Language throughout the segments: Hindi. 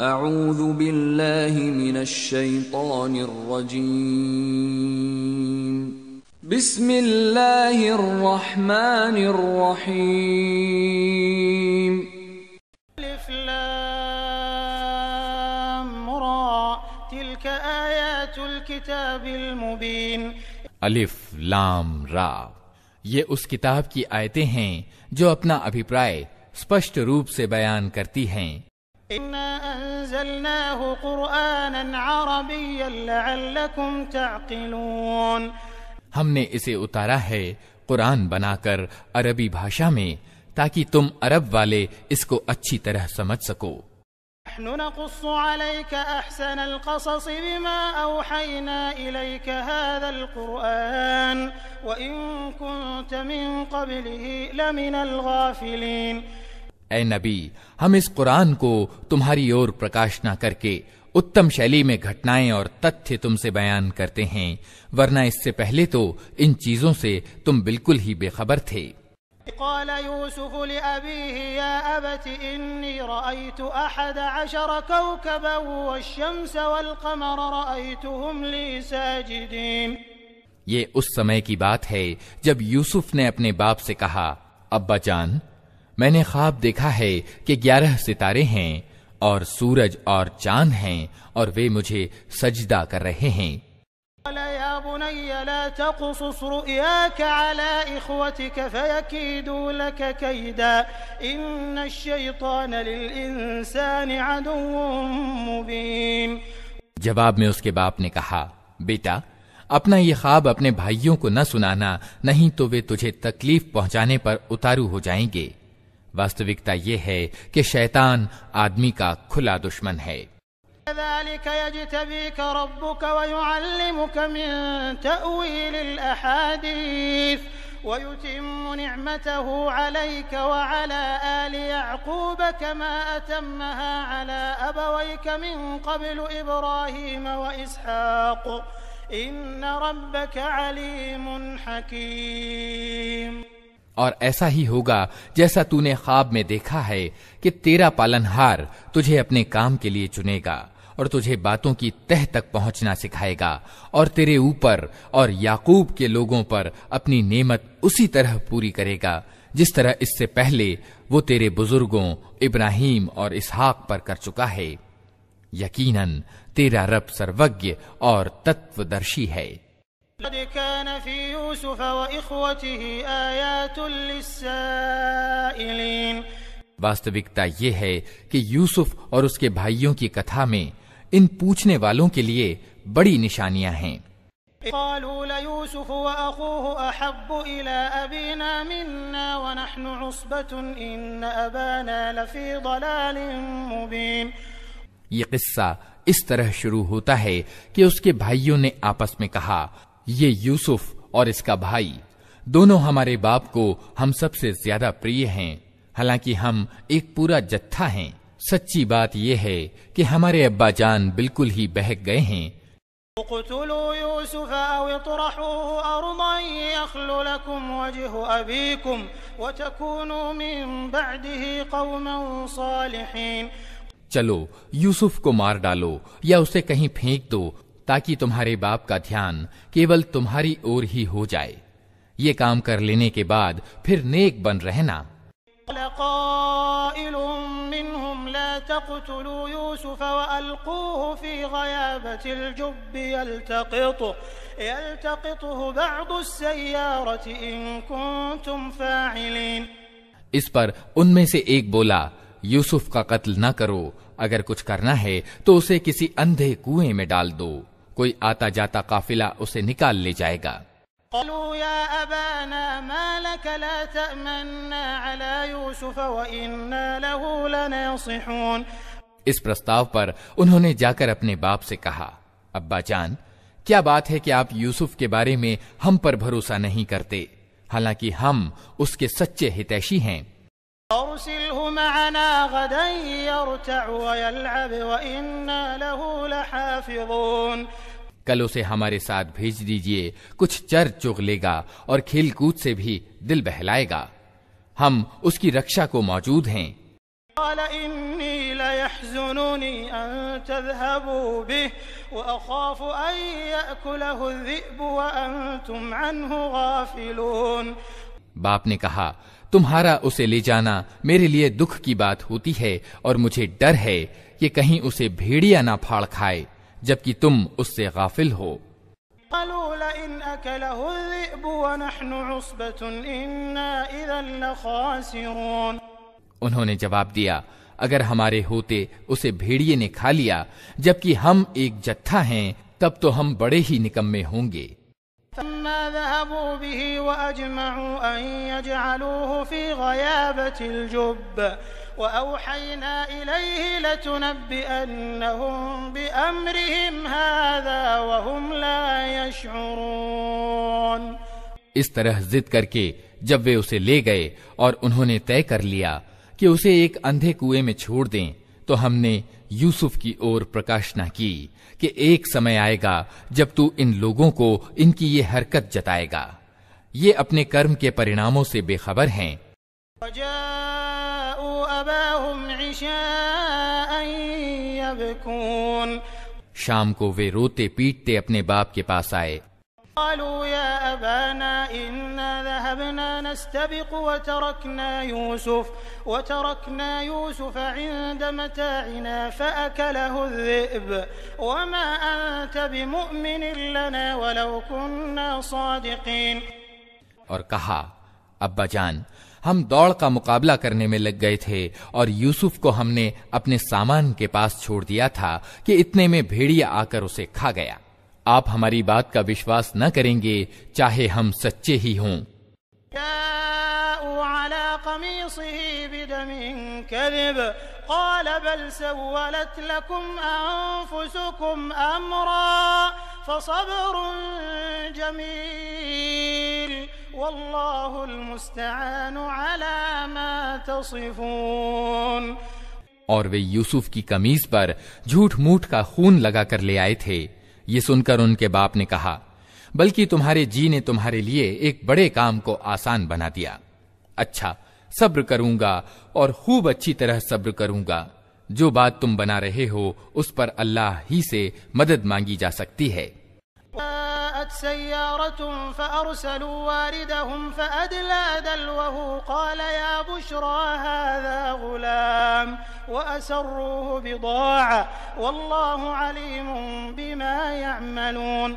أعوذ بالله من الشيطان الرجيم بسم الله الرحمن الرحيم ألف لام را تلك آيات الكتاب المبين ألف لام را ये उस किताब की आयतें हैं जो अपना अभिप्राय स्पष्ट रूप से बयान करती हैं إنا أنزلناه قرآنا عربيا لعلكم تعقلون اتارا ہے قرآن بنا کر عربی بھاشا میں تاکہ تم عرب والے اس کو اچھی طرح سمجھ سکو نحن نقص عليك أحسن القصص بما أوحينا إليك هذا القرآن وإن كنت من قبله لمن الغافلين ए नबी हम इस कुरान को तुम्हारी ओर प्रकाशना करके उत्तम शैली में घटनाएं और तथ्य तुमसे बयान करते हैं वरना इससे पहले तो इन चीजों से तुम बिल्कुल ही बेखबर थे قال يوسف لأبيه يا أبت إني رأيت أحد عشر كوكبا والشمس والقمر رأيتهم لي ساجدين ये उस समय की बात है जब यूसुफ ने अपने बाप से कहा अब्बा जान मैंने ख्वाब देखा है कि ग्यारह सितारे हैं और सूरज और चांद हैं और वे मुझे सजदा कर रहे हैं जवाब में उसके बाप ने कहा बेटा अपना ये ख्वाब अपने भाइयों को न सुनाना नहीं तो वे तुझे तकलीफ पहुंचाने पर उतारू हो जाएंगे वास्तविकता ये है कि शैतान आदमी का खुला दुश्मन है كذلك يجتبيك ربك ويعلمك من تأويل الأحاديث ويتم نعمته عليك وعلى آل يعقوب كما أتمها على أبويك من قبل إبراهيم وإسحاق إن ربك عليم حكيم और ऐसा ही होगा जैसा तूने ख्वाब में देखा है कि तेरा पालनहार तुझे अपने काम के लिए चुनेगा और तुझे बातों की तह तक पहुंचना सिखाएगा और तेरे ऊपर और याकूब के लोगों पर अपनी नेमत उसी तरह पूरी करेगा जिस तरह इससे पहले वो तेरे बुजुर्गों इब्राहिम और इसहाक पर कर चुका है यकीनन तेरा रब सर्वज्ञ और तत्वदर्शी है لقد كان في يوسف وإخوته آيات للسائلين वास्तविकता ये है कि यूसुफ और उसके भाइयों की कथा में इन पूछने वालों के लिए बड़ी निशानियां हैं قالوا ليوسف وأخوه أحب إلى أبينا منا ونحن عصبة إن أبانا لفي ضلال مبين ये किस्सा इस तरह शुरू होता है कि उसके भाइयों ने आपस में कहा ये यूसुफ और इसका भाई दोनों हमारे बाप को हम सबसे ज्यादा प्रिय हैं हालांकि हम एक पूरा जत्था हैं सच्ची बात यह है कि हमारे अब्बा जान बिल्कुल ही बहक गए हैं चलो यूसुफ को मार डालो या उसे कहीं फेंक दो ताकि तुम्हारे बाप का ध्यान केवल तुम्हारी ओर ही हो जाए ये काम कर लेने के बाद फिर नेक बन रहना قائل منهم لا تقتلوا يوسف وألقوه في غيابة الجب يلتقطه, يلتقطه بعض السيارة إن كنتم فاعلين इस पर उनमें से एक बोला यूसुफ का कत्ल न करो अगर कुछ करना है तो उसे किसी अंधे कुएं में डाल दो कोई आता जाता काफिला उसे निकाल ले जाएगा قالوا يا أبانا ما لك لا على يوسف وإنا له इस प्रस्ताव पर उन्होंने जाकर अपने बाप से कहा अब्बा जान क्या बात है कि आप यूसुफ के बारे में हम पर भरोसा नहीं करते हालांकि हम उसके सच्चे हितैषी हैं أرسله معنا غدا يرتع ويلعب وإنا له لحافظون कल उसे हमारे साथ भेज दीजिए कुछ चर चुग लेगा और खेल कूद से भी दिल बहलाएगा हम उसकी रक्षा को मौजूद हैं बाप ने कहा तुम्हारा उसे ले जाना मेरे लिए दुख की बात होती है और मुझे डर है कि कहीं उसे भेड़िया ना फाड़ खाए जबकि तुम उससे गाफिल हो उन्होंने जवाब दिया अगर हमारे होते उसे भेड़िए ने खा लिया जबकि हम एक जत्था हैं तब तो हम बड़े ही निकम्मे होंगे فلما ذهبوا به وأجمعوا أن يجعلوه في غيابة الجب وأوحينا إليه لتنبئنهم بأمرهم هذا وهم لا يشعرون زد کر کے جب وہ اسے لے گئے اور انہوں نے तय کر لیا کہ اسے ایک اندھے کوئے میں چھوڑ دیں तो हमने यूसुफ की ओर प्रकाशना की कि एक समय आएगा जब तू इन लोगों को इनकी ये हरकत जताएगा ये अपने कर्म के परिणामों से बेखबर हैं शाम को वे रोते पीटते अपने बाप के पास आए قالوا يا أبانا إنا ذهبنا نستبق وتركنا يوسف وتركنا يوسف عند متاعنا فأكله الذئب وما أنت بمؤمن لنا ولو كنا صادقين और कहा अब्बा जान हम दौड़ का मुकाबला करने में लग गए थे और यूसुफ को हमने अपने सामान के पास छोड़ दिया था कि इतने में भेड़िया आकर उसे खा गया आप हमारी बात का विश्वास न करेंगे चाहे हम सच्चे ही हों قال بل سولت لكم أنفسكم أمرا فصبر جميل والله المستعان على ما تصفون और वे यूसुफ की कमीज पर झूठ मूठ का खून लगा कर ले आए थे ये सुनकर उनके बाप ने कहा बल्कि तुम्हारे जी ने तुम्हारे लिए एक बड़े काम को आसान बना दिया अच्छा सब्र करूंगा और खूब अच्छी तरह सब्र करूंगा जो बात तुम बना रहे हो उस पर अल्लाह ही से मदद मांगी जा सकती है جاءت سيارة فأرسلوا واردهم فأدلى دلوه قال يا بشرى هذا غلام وأسروه بضاعة والله عليم بما يعملون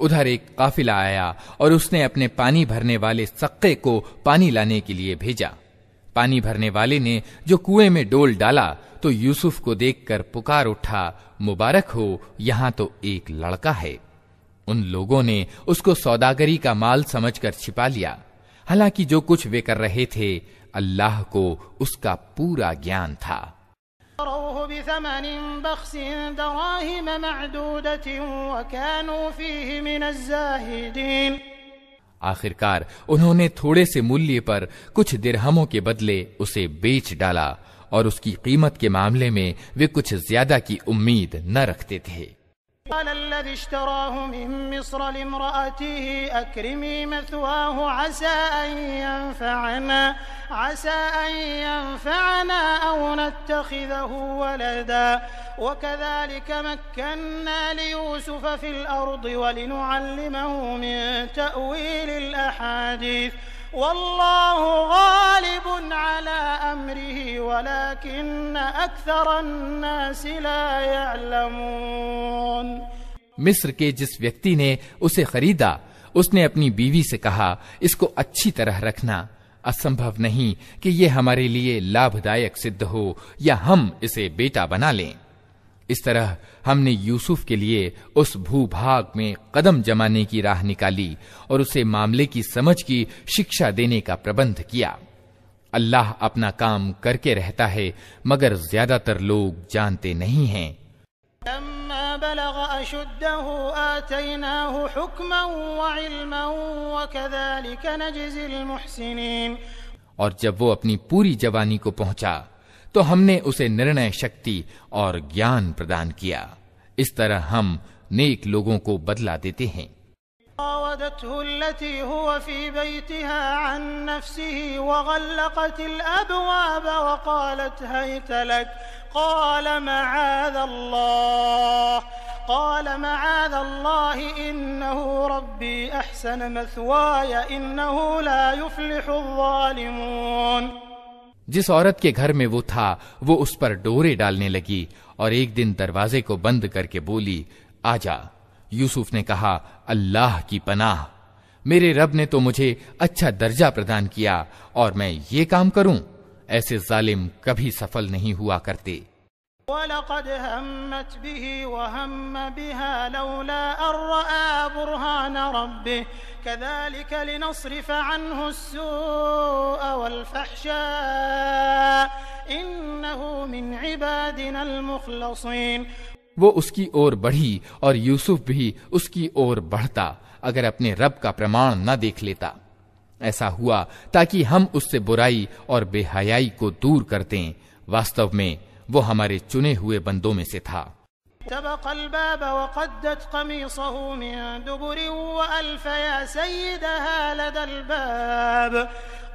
उधर एक काफिला आया और उसने अपने पानी भरने वाले सक्के को पानी लाने के लिए भेजा पानी भरने वाले ने जो कुएं में डोल डाला तो यूसुफ को देखकर पुकार उठा मुबारक हो यहां तो एक लड़का है उन लोगों ने उसको सौदागरी का माल समझकर छिपा लिया हालांकि जो कुछ वे कर रहे थे अल्लाह को उसका पूरा ज्ञान था आखिरकार उन्होंने थोड़े से मूल्य पर कुछ दिरहमों के बदले उसे बेच डाला और उसकी कीमत के मामले में वे कुछ ज्यादा की उम्मीद न रखते थे قال الذي اشتراه من مصر لامرأته أكرمي مثواه عسى أن ينفعنا عسى أن ينفعنا أو نتخذه ولدا وكذلك مكنا ليوسف في الأرض ولنعلمه من تأويل الأحاديث والله غالب मिस्र के जिस व्यक्ति ने उसे खरीदा उसने अपनी बीवी से कहा इसको अच्छी तरह रखना असंभव नहीं कि यह हमारे लिए लाभदायक सिद्ध हो या हम इसे बेटा बना लें इस तरह हमने यूसुफ के लिए उस भूभाग में कदम जमाने की राह निकाली और उसे मामले की समझ की शिक्षा देने का प्रबंध किया अल्लाह अपना काम करके रहता है मगर ज्यादातर लोग जानते नहीं हैं और जब वो अपनी पूरी जवानी को पहुंचा तो हमने उसे निर्णय शक्ति और ज्ञान प्रदान किया इस तरह हम नेक लोगों को बदला देते हैं راودته التي هو في بيتها عن نفسه وغلقت الأبواب وقالت هيت لك قال معاذ الله قال معاذ الله إنه ربي أحسن مثواي إنه لا يفلح الظالمون जिस औरत के घर में वो था वो उस पर डोरे डालने लगी और एक दिन दरवाजे को बंद करके बोली आजा यूसुफ ने कहा अल्लाह की पनाह मेरे रब ने तो मुझे अच्छा दर्जा प्रदान किया और मैं ये काम करूं ऐसे जालिम कभी सफल नहीं हुआ करते ولقد همت به وهم بها لولا أن رأى برهان ربه كذلك لنصرف عنه السوء والفحشاء إنه من عبادنا المخلصين वो उसकी ओर बढ़ी और यूसुफ भी उसकी ओर बढ़ता अगर अपने रब का प्रमाण न देख लेता ऐसा हुआ ताकि हम उससे बुराई और बेहयाई को दूर करते वास्तव में वो हमारे चुने हुए बंदों में से था تبقى الباب وقدت قميصه من دبر والف يا سيدها لدى الباب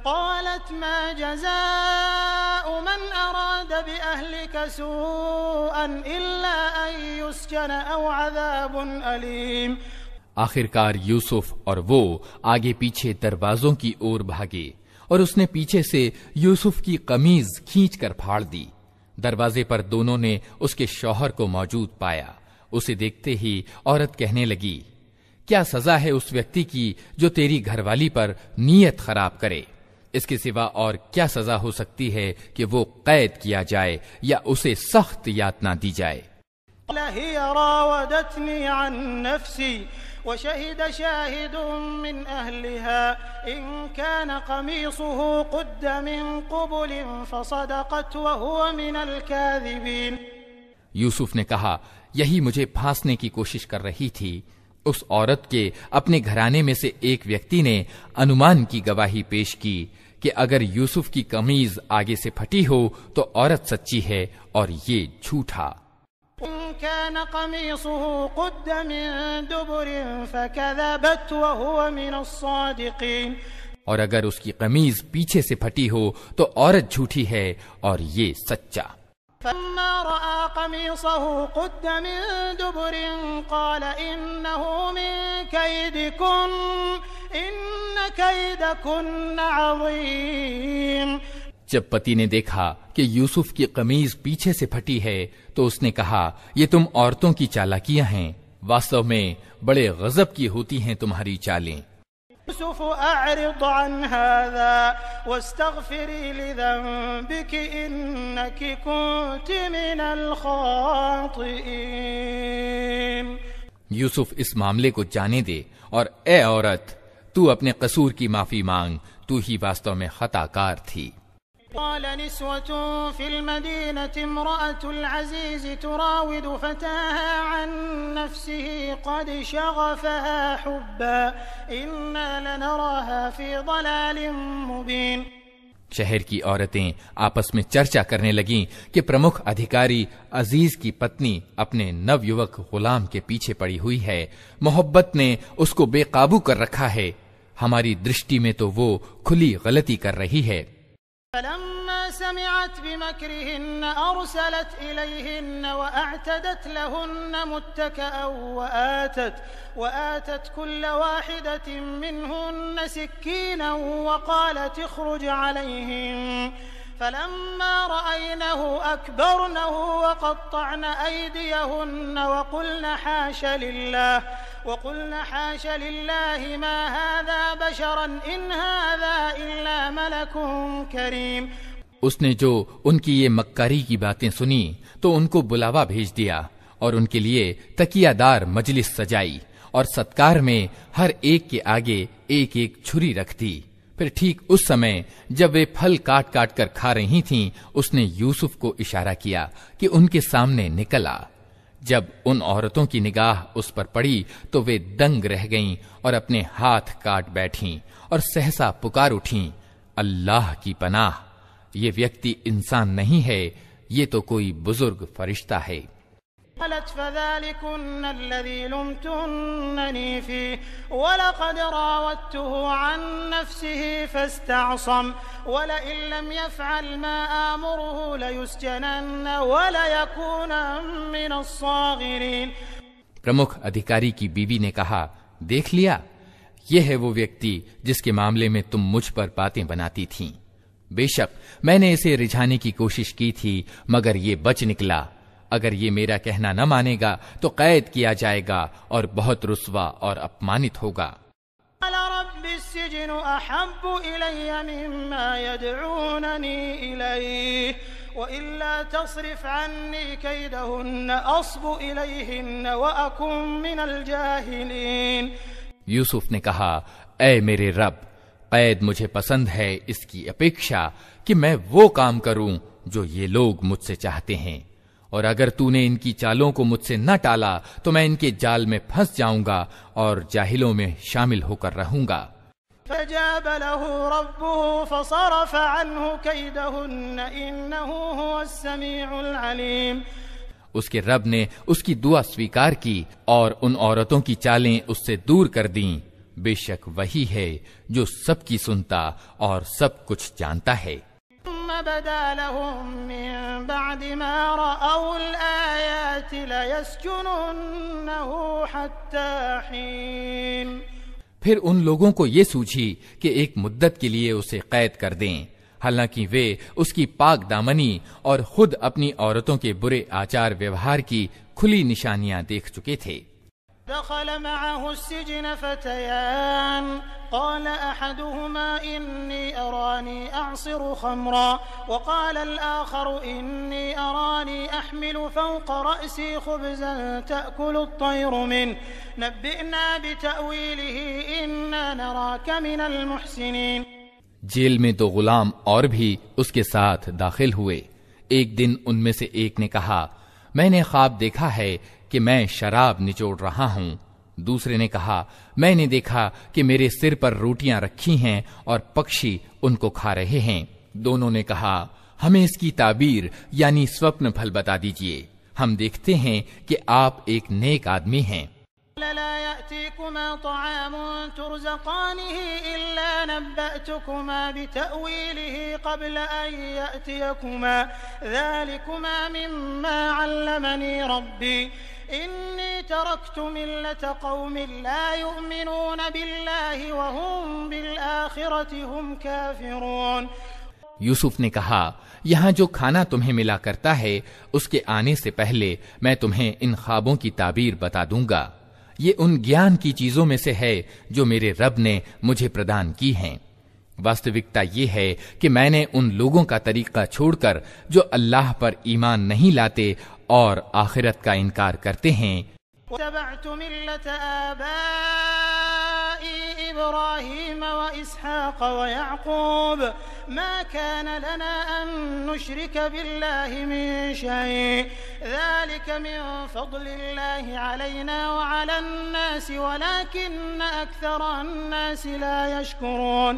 قالت ما جزاء من أراد بأهلك سوءا إلا أن يسجن أو عذاب أليم आखिरकार यूसुफ और वो आगे पीछे दरवाजों की ओर भागे और उसने पीछे से यूसुफ की कमीज खींच कर फाड़ दी दरवाजे पर दोनों ने उसके शौहर को मौजूद पाया उसे देखते ही औरत कहने लगी क्या सजा है उस व्यक्ति की जो तेरी घरवाली पर नीयत खराब करे इसके सिवा और क्या सजा हो सकती है कि वो कैद किया जाए या उसे सख्त यातना दी जाए وشهد شاهد من اهلها ان كان قميصه قد من قبل فصدقت وهو من الكاذبين يوسف نے کہا یہی مجھے پھانسنے کی کوشش کر رہی تھی اس عورت کے اپنے گھرانے میں سے ایک ویکتی نے انومان کی گواہی پیش کی कि अगर यूसुफ की कमीज आगे से फटी हो तो औरत सच्ची है और ये झूठा और अगर उसकी कमीज पीछे से फटी हो तो औरत झूठी है और ये सच्चा قال إنه من जब पति ने देखा कि यूसुफ की कमीज पीछे से फटी है तो उसने कहा ये तुम औरतों की चालाकियां हैं वास्तव में बड़े गजब की होती हैं तुम्हारी चालें यूसुफ इस मामले को जाने दे और ए औरत तू अपने कसूर की माफी मांग तू ही वास्तव में खताकार थी قال نسوة في المدينة امرأة العزيز تراود فتاها عن نفسه قد شغفها حبا إنا لنراها في ضلال مبين शहर की औरतें आपस में चर्चा करने लगीं कि प्रमुख अधिकारी अजीज की पत्नी अपने नवयुवक गुलाम के पीछे पड़ी हुई है मोहब्बत ने उसको बेकाबू कर रखा है हमारी दृष्टि में तो वो खुली गलती कर रही है فلما سمعت بمكرهن أرسلت إليهن وأعتدت لهن متكأ وآتت, وآتت كل واحدة منهن سكينا وقالت اخرج عليهن فلما رأينه أكبرنه وقطعن أيديهن وقلن حاش لله وقلن حاش لله ما هذا بشرا إن هذا إلا ملك كريم उसने जो उनकी ये मक्कारी की बातें सुनी तो उनको बुलावा भेज दिया और उनके लिए तकियादार मजलिस सजाई और सत्कार में हर एक के आगे एक एक छुरी रख दी फिर ठीक उस समय जब वे फल काट काट कर खा रही थीं, उसने यूसुफ को इशारा किया कि उनके सामने निकला जब उन औरतों की निगाह उस पर पड़ी तो वे दंग रह गईं और अपने हाथ काट बैठीं और सहसा पुकार उठीं अल्लाह की पनाह ये व्यक्ति इंसान नहीं है ये तो कोई बुजुर्ग फरिश्ता है قالت فذلكن الذي لمتنني فيه ولقد راودته عن نفسه فاستعصم ولئن لم يفعل ما آمره ليسجنن وليكونا من الصاغرين प्रमुख अधिकारी की बीवी ने कहा देख लिया यह है वो व्यक्ति जिसके मामले में तुम मुझ पर बातें बनाती थीं। बेशक मैंने इसे रिझाने की कोशिश की थी मगर ये बच निकला अगर ये मेरा कहना न मानेगा तो कैद किया जाएगा और बहुत रुसवा और अपमानित होगा यूसुफ ने कहा ए मेरे रब कैद मुझे पसंद है इसकी अपेक्षा میں मैं वो काम جو जो ये लोग मुझसे चाहते हैं और अगर तूने इनकी चालों को मुझसे न टाला तो मैं इनके जाल में फंस जाऊंगा और जाहिलों में शामिल होकर रहूंगा उसके रब ने उसकी दुआ स्वीकार की और उन औरतों की चालें उससे दूर कर दीं बेशक वही है जो सबकी सुनता और सब कुछ जानता है بدا لهم من بعد ما رأوا الآيات ليسجننه حتى حين फिर उन लोगों को ये सूझी कि एक मुद्दत के लिए उसे कैद कर दें हालांकि वे उसकी पाक दामनी और खुद अपनी औरतों के बुरे आचार व्यवहार की खुली निशानियां देख चुके थे دخل معه السجن فتيان قال أحدهما إني أراني أعصر خمرا وقال الآخر إني أراني أحمل فوق رأسي خبزا تأكل الطير منه نبئنا بتأويله إنا نراك من المحسنين غلام اور بھی اس کے ساتھ داخل ہوئے ایک دن ان میں سے ایک نے کہا میں نے خواب دیکھا ہے कि मैं शराब निचोड़ रहा हूं दूसरे ने कहा मैंने देखा कि मेरे सिर पर रोटियां रखी हैं और पक्षी उनको खा रहे हैं दोनों ने कहा हमें इसकी ताबीर यानी स्वप्न फल बता दीजिए हम देखते हैं कि आप एक नेक आदमी हैं يأتيكما طعام ترزقانه إلا نبأتكما بتأويله قبل أن يأتيكما ذلكما مما علمني ربي إني تركت ملة قوم لا يؤمنون بالله وهم بالآخرة هم كافرون यूसुफ ने कहा यहाँ जो खाना तुम्हें मिला करता है उसके आने से पहले मैं तुम्हें इन ख्वाबों की ताबीर बता दूंगा ये उन ज्ञान की चीजों में से है जो मेरे रब ने मुझे प्रदान की हैं वास्तविकता यह है कि मैंने उन लोगों का तरीका छोड़कर जो अल्लाह पर ईमान नहीं लाते और आखिरत का इनकार करते हैं إبراهيم وإسحاق ويعقوب ما كان لنا أن نشرك بالله من شيء ذلك من فضل الله علينا وعلى الناس ولكن أكثر الناس لا يشكرون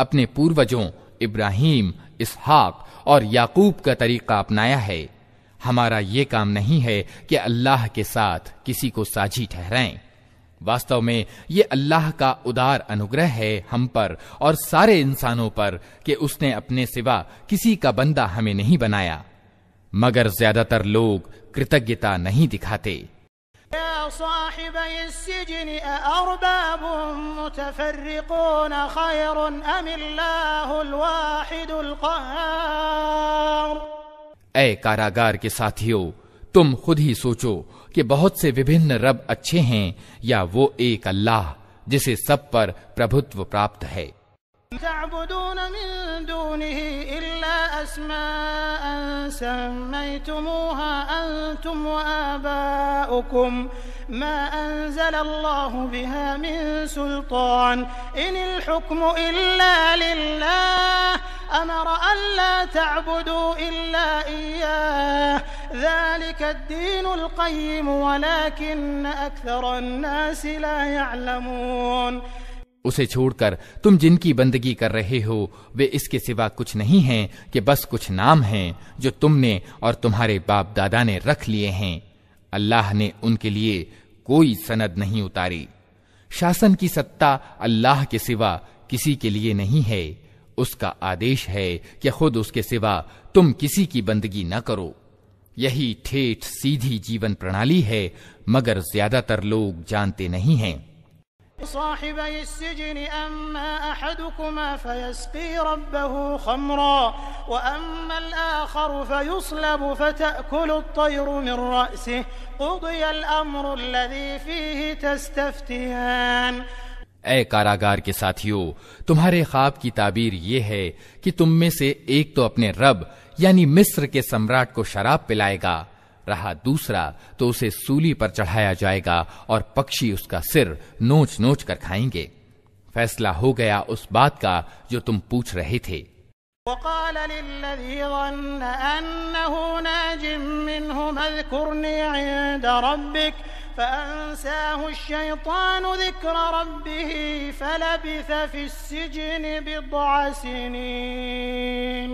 अपने पूर्वजों इब्राहिम इसहाक और याकूब का तरीका अपनाया है हमारा ये काम नहीं है कि अल्लाह के साथ किसी को साझी ठहराएं वास्तव में ये अल्लाह का उदार अनुग्रह है हम पर और सारे इंसानों पर कि उसने अपने सिवा किसी का बंदा हमें नहीं बनाया मगर ज्यादातर लोग कृतज्ञता नहीं दिखाते صاحبي السجن أأرباب متفرقون خير أم الله الواحد القهار ऐ कारागार के साथियों तुम खुद ही सोचो कि बहुत से विभिन्न रब अच्छे हैं या वो एक अल्लाह जिसे सब पर प्रभुत्व प्राप्त है تعبدون من دونه إلا أسماء سميتموها أنتم وآباؤكم ما أنزل الله بها من سلطان إن الحكم إلا لله أمر ألا تعبدوا إلا إياه ذلك الدين القيم ولكن أكثر الناس لا يعلمون उसे छोड़कर तुम जिनकी बंदगी कर रहे हो वे इसके सिवा कुछ नहीं हैं कि बस कुछ नाम हैं जो तुमने और तुम्हारे बाप दादा ने रख लिए हैं अल्लाह ने उनके लिए कोई सनद नहीं उतारी शासन की सत्ता अल्लाह के सिवा किसी के लिए नहीं है उसका आदेश है कि खुद उसके सिवा तुम किसी की बंदगी न करो यही ठेठ सीधी जीवन प्रणाली है मगर ज्यादातर लोग जानते नहीं हैं صاحبي السجن أما أحدكما فيسقي ربه خمرا وأما الآخر فيصلب فتأكل الطير من رأسه قضي الأمر الذي فيه تستفتيان اے کاراگار کے ساتھیو تمہارے خواب کی تعبیر یہ ہے کہ تم میں سے ایک تو اپنے رب یعنی مصر کے سمراٹ کو شراب پلائے گا रहा दूसरा तो उसे सूली पर चढ़ाया जाएगा और पक्षी उसका सिर नोच नोच कर खाएंगे फैसला हो गया उस बात का जो तुम पूछ रहे थे وقال للذي ظن أنه ناج منه اذكرني عند ربك فأنساه الشيطان ذكر ربه فلبث في السجن بضع سنين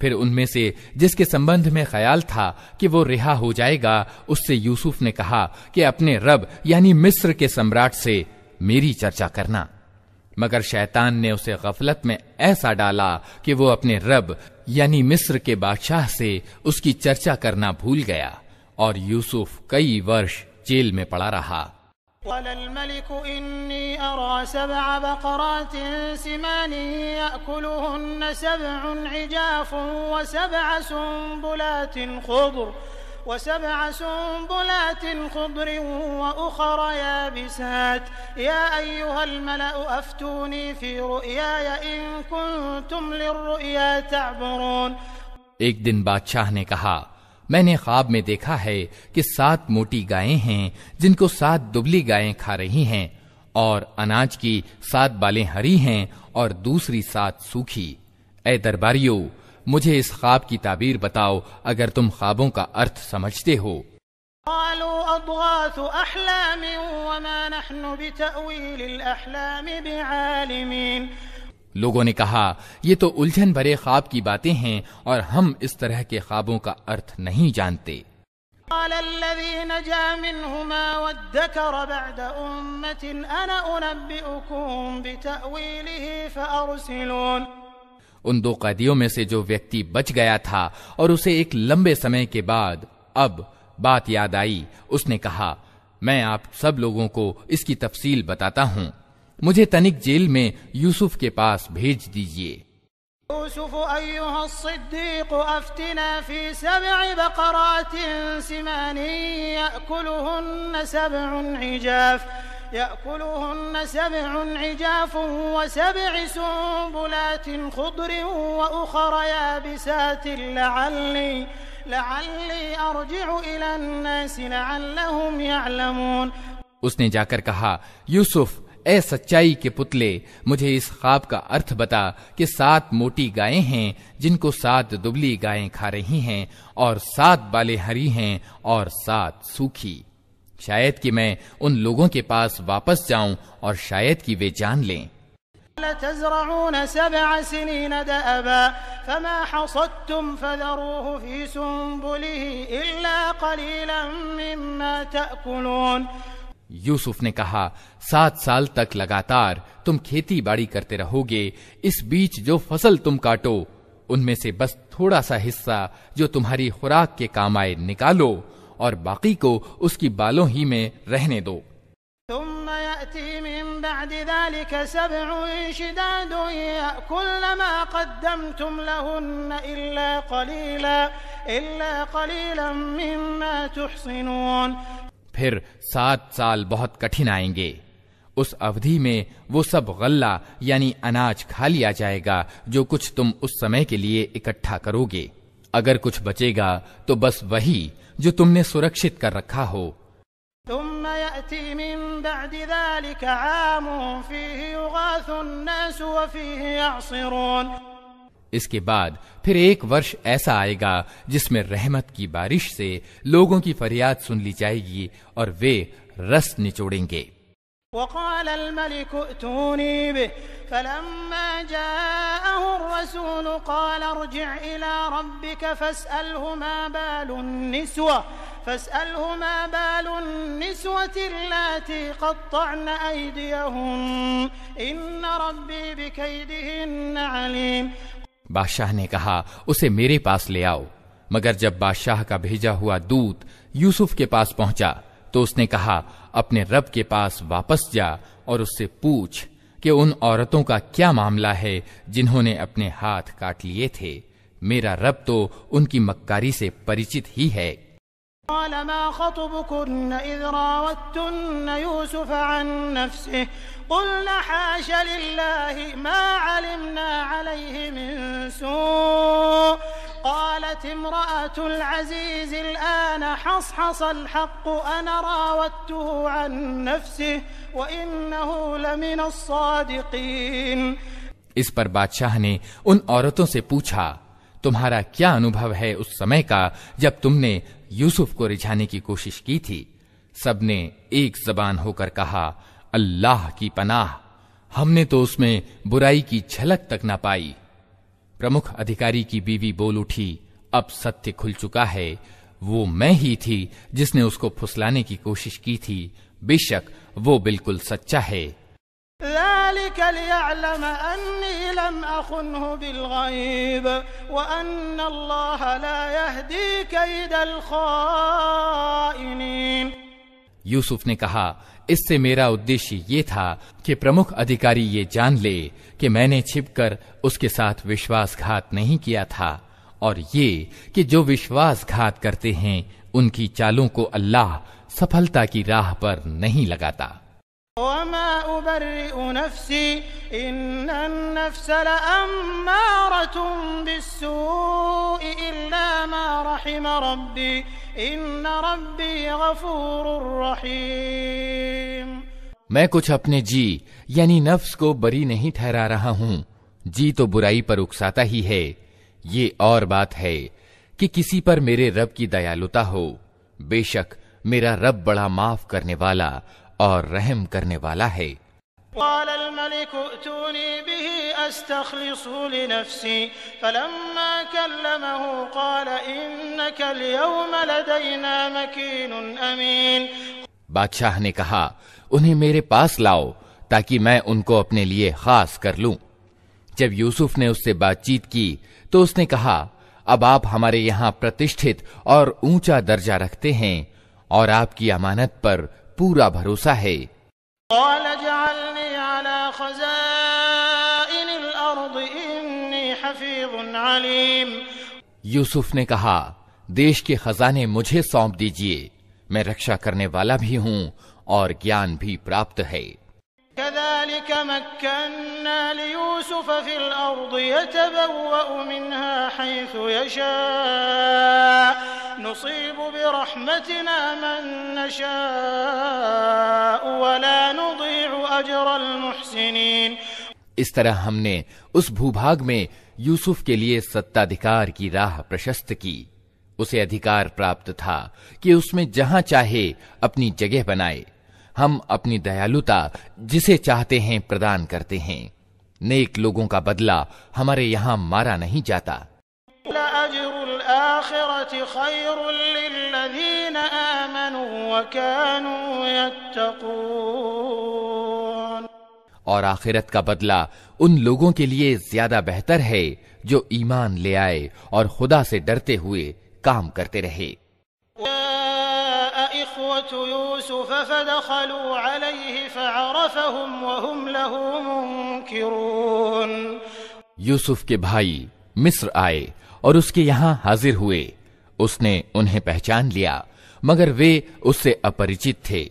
फिर उनमें से जिसके संबंध में ख्याल था कि वो रिहा हो जाएगा उससे यूसुफ ने कहा कि अपने रब यानी मिस्र के सम्राट से मेरी चर्चा करना मगर शैतान ने उसे गफलत में ऐसा डाला कि वो अपने रब यानी मिस्र के बादशाह से उसकी चर्चा करना भूल गया और यूसुफ कई वर्ष जेल में पड़ा रहा قال الملك إني أرى سبع بقرات سمان يأكلهن سبع عجاف وسبع سنبلات خضر وسبع سنبلات خضر وأخر يابسات يا أيها الملأ أفتوني في رؤياي إن كنتم للرؤيا تعبرون ایک دن بادشاہ نے کہا मैंने ख्वाब में देखा है कि सात मोटी गायें हैं जिनको सात दुबली गायें खा रही हैं और अनाज की सात बालें हरी हैं और दूसरी सात सूखी ए दरबारियो मुझे इस ख्वाब की ताबीर बताओ अगर तुम ख्वाबों का अर्थ समझते हो लोगों ने कहा ये तो उलझन भरे ख्वाब की बातें हैं और हम इस तरह के ख्वाबों का अर्थ नहीं जानते قال الذي نجا منهما وادكر بعد أمة أنا أنبئكم بتأويله فأرسلون उन दो कैदियों में से जो व्यक्ति बच गया था और उसे एक लंबे समय के बाद अब बात याद आई उसने कहा मैं आप सब लोगों को इसकी तफसील बताता हूँ मुझे तनिक जेल में यूसुफ के पास भेज दीजिए يوسف أيها الصديق أفتنا في سبع بقرات سمان يأكلهن سبع عجاف يأكلهن سبع عجاف وسبع سنبلات خضر وأخر يابسات لعلي لعلي أرجع إلى الناس لعلهم يعلمون उसने जाकर कहा यूसुफ ए सच्चाई के पुतले मुझे इस खाब का अर्थ बता कि सात मोटी गायें हैं जिनको सात दुबली गायें खा रही हैं और सात बाले हरी हैं और सात सूखी शायद कि मैं उन लोगों के पास वापस जाऊं और शायद कि वे जान लें لتزرعون سبع سنين دأبا فما حصدتم فذروه في سنبله إلا قليلا مما تأكلون यूसुफ ने कहा सात साल तक लगातार तुम खेती बाड़ी करते रहोगे इस बीच जो फसल तुम काटो उनमें से बस थोड़ा सा हिस्सा जो तुम्हारी खुराक के काम आए निकालो और बाकी को उसकी बालों ही में रहने दो फिर सात साल बहुत कठिन आएंगे उस अवधि में वो सब गल्ला यानी अनाज खा लिया जाएगा जो कुछ तुम उस समय के लिए इकट्ठा करोगे अगर कुछ बचेगा तो बस वही जो तुमने सुरक्षित कर रखा हो तुम इसके बाद फिर एक वर्ष ऐसा आएगा जिसमें रहमत की बारिश से लोगों की फरियाद सुन ली जाएगी और वे रस निचोड़ेंगे وقال الملك ائتوني به فلما جاءه الرسول قال ارجع إلى ربك فاسأله ما بال النسوة فاسأله ما بال النسوة اللاتي قطعن أيديهن إن ربي بكيدهن عليم बादशाह ने कहा उसे मेरे पास ले आओ मगर जब बादशाह का भेजा हुआ दूत यूसुफ के पास पहुंचा तो उसने कहा अपने रब के पास वापस जा और उससे पूछ कि उन औरतों का क्या मामला है जिन्होंने अपने हाथ काट लिए थे मेरा रब तो उनकी मक्कारी से परिचित ही है قال ما خطبكن إذ راوتن يوسف عن نفسه قلنا حاش لله ما علمنا عليه من سوء قالت امرأة العزيز الآن حصحص الحق أنا راودته عن نفسه وإنه لمن الصادقين پر بادشاہ نے ان عورتوں سے پوچھا تمہارا کیا انوبھو ہے اس उस کا جب تم نے यूसुफ को रिझाने की कोशिश की थी सबने एक जबान होकर कहा अल्लाह की पनाह हमने तो उसमें बुराई की झलक तक ना पाई प्रमुख अधिकारी की बीवी बोल उठी अब सत्य खुल चुका है वो मैं ही थी जिसने उसको फुसलाने की कोशिश की थी बेशक वो बिल्कुल सच्चा है ذلك ليعلم أني لم أخنه بالغيب وأن الله لا يهدي كيد الخائنين यूसुफ ने कहा इससे मेरा उद्देश्य ये था कि प्रमुख अधिकारी ये जान ले कि मैंने छिपकर उसके साथ विश्वासघात नहीं किया था और ये कि जो विश्वासघात करते हैं उनकी चालों को अल्लाह सफलता की राह पर नहीं लगाता मैं कुछ अपने जी यानी नफ्स को बरी नहीं ठहरा रहा हूँ जी तो बुराई पर उकसाता ही है ये और बात है कि किसी पर मेरे रब की दयालुता हो बेशक मेरा रब बड़ा माफ करने वाला और रहम करने वाला है قال الملك ائتوني به أستخلصه لنفسي فلما كلمه قال إنك اليوم لدينا مكين أمين बादशाह ने कहा उन्हें मेरे पास लाओ ताकि मैं उनको अपने लिए खास कर लूं जब यूसुफ ने उससे बातचीत की तो उसने कहा अब आप हमारे यहाँ प्रतिष्ठित और ऊंचा दर्जा रखते हैं और आपकी अमानत पर पूरा भरोसा है यूसुफ ने कहा देश के खजाने मुझे सौंप दीजिए मैं रक्षा करने वाला भी हूँ और ज्ञान भी प्राप्त है كذلك مكنا ليوسف في الأرض يتبوأ منها حيث يشاء نصيب برحمتنا من نشاء ولا نضيع أجر المحسنين इस तरह हमने उस भूभाग में यूसुफ के लिए सत्ताधिकार की राह प्रशस्त की उसे अधिकार प्राप्त था कि उसमें जहां चाहे अपनी जगह बनाए हम अपनी दयालुता जिसे चाहते हैं प्रदान करते हैं नेक लोगों का बदला हमारे यहाँ मारा नहीं जाता और आखिरत का बदला उन लोगों के लिए ज्यादा बेहतर है जो ईमान ले आए और खुदा से डरते हुए काम करते रहे यूसुफ के भाई मिस्र आए और उसके यहाँ हाजिर हुए उसने उन्हें पहचान लिया मगर वे उससे अपरिचित थे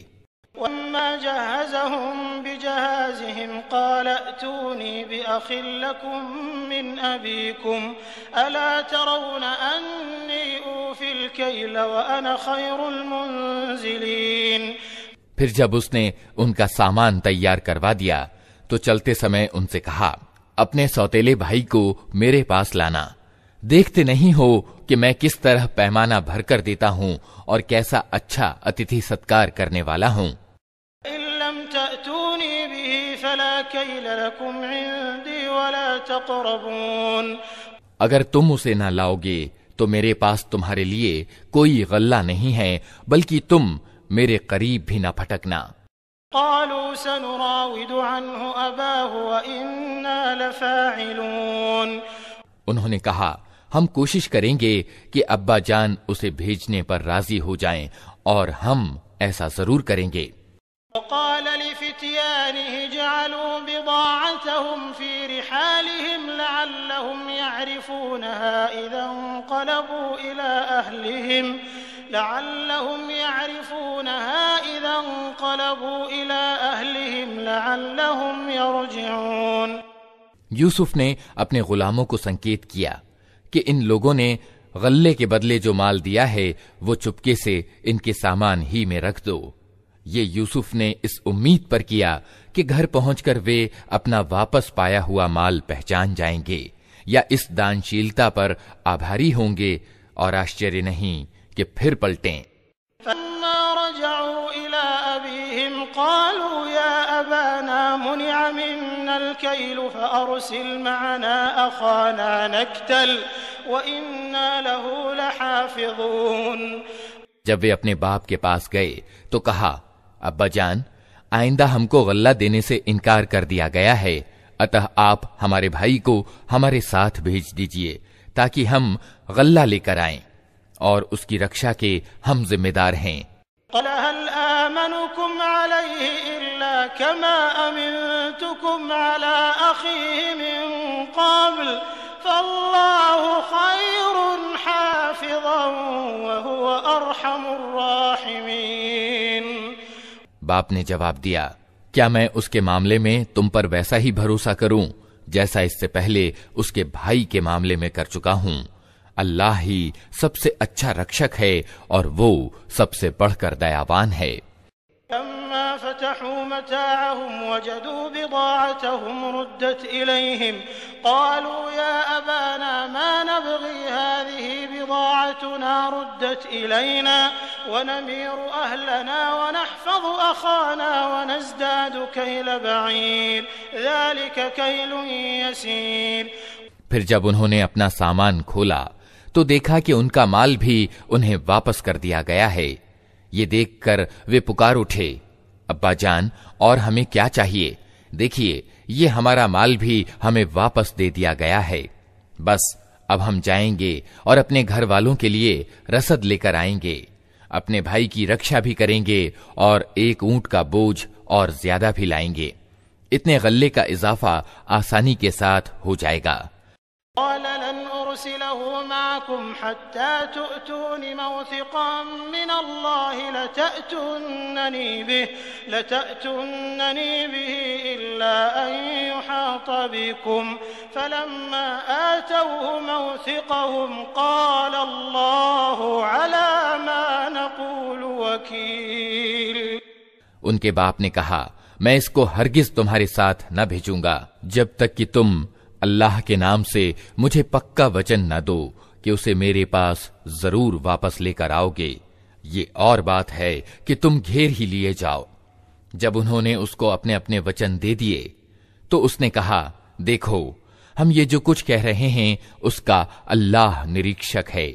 قال ائتوني بأخ لكم من أبيكم ألا ترون أني أوفي الكيل وأنا خير المنزلين फिर जब उसने उनका सामान तैयार करवा दिया तो चलते समय उनसे कहा अपने सौतेले भाई को मेरे पास लाना देखते नहीं हो कि मैं किस तरह पैमाना भर कर देता हूँ और कैसा अच्छा अतिथि सत्कार करने वाला हूँ अगर तुम उसे ना लाओगे तो मेरे पास तुम्हारे लिए कोई गल्ला नहीं है बल्कि तुम मेरे करीब भी ना फटकना उन्होंने कहा हम कोशिश करेंगे कि अब्बा जान उसे भेजने पर राजी हो जाएं और हम ऐसा जरूर करेंगे وقال لفتيانه اجعلوا بضاعتهم في رحالهم لعلهم يعرفونها إذا انقلبوا إلى أهلهم لعلهم يعرفونها إذا انقلبوا إلى أهلهم لعلهم يرجعون यूसुफ ने अपने गुलामों को संकेत किया कि इन लोगों ने गल्ले के बदले जो माल दिया है वो चुपके से इनके सामान ही में रख दो ये यूसुफ ने इस उम्मीद पर किया कि घर पहुंचकर वे अपना वापस पाया हुआ माल पहचान जाएंगे या इस दानशीलता पर आभारी होंगे और आश्चर्य नहीं कि फिर पलटें जब वे अपने बाप के पास गए तो कहा अब्बा जान आइंदा हमको गल्ला देने से इनकार कर दिया गया है अतः आप हमारे भाई को हमारे साथ भेज दीजिए ताकि हम गल्ला लेकर आए और उसकी रक्षा के हम जिम्मेदार हैं وهو أرحم الراحمين बाप ने जवाब दिया क्या मैं उसके मामले में तुम पर वैसा ही भरोसा करूं जैसा इससे पहले उसके भाई के मामले में कर चुका हूं अल्लाह ही सबसे अच्छा रक्षक है और वो सबसे बढ़कर दयावान है لما فتحوا متاعهم وجدوا بضاعتهم ردت إليهم قالوا يا أبانا ما نبغي هذه بضاعتنا ردت إلينا ونمير أهلنا ونحفظ أخانا ونزداد كيل بعير ذلك كيل يسير फिर जब उन्होंने अपना सामान खोला तो देखा कि उनका माल भी उन्हें वापस कर दिया गया है ये देखकर वे पुकार उठे अब्बा जान और हमें क्या चाहिए देखिए ये हमारा माल भी हमें वापस दे दिया गया है बस अब हम जाएंगे और अपने घर वालों के लिए रसद लेकर आएंगे अपने भाई की रक्षा भी करेंगे और एक ऊंट का बोझ और ज्यादा भी लाएंगे इतने गल्ले का इजाफा आसानी के साथ हो जाएगा قال لن أرسله معكم حتى تؤتون موثقا من الله لتأتونني به, لتأتونني به إلا أن يحاط بكم فلما آتوه موثقهم قال الله على ما نقول وكيل उनके बाप ने कहा मैं इसको हरगिज तुम्हारे साथ न भेजूंगा जब तक कि तुम अल्लाह के नाम से मुझे पक्का वचन न दो कि उसे मेरे पास जरूर वापस लेकर आओगे ये और बात है कि तुम घेर ही लिए जाओ जब उन्होंने उसको अपने अपने वचन दे दिए तो उसने कहा देखो हम ये जो कुछ कह रहे हैं उसका अल्लाह निरीक्षक है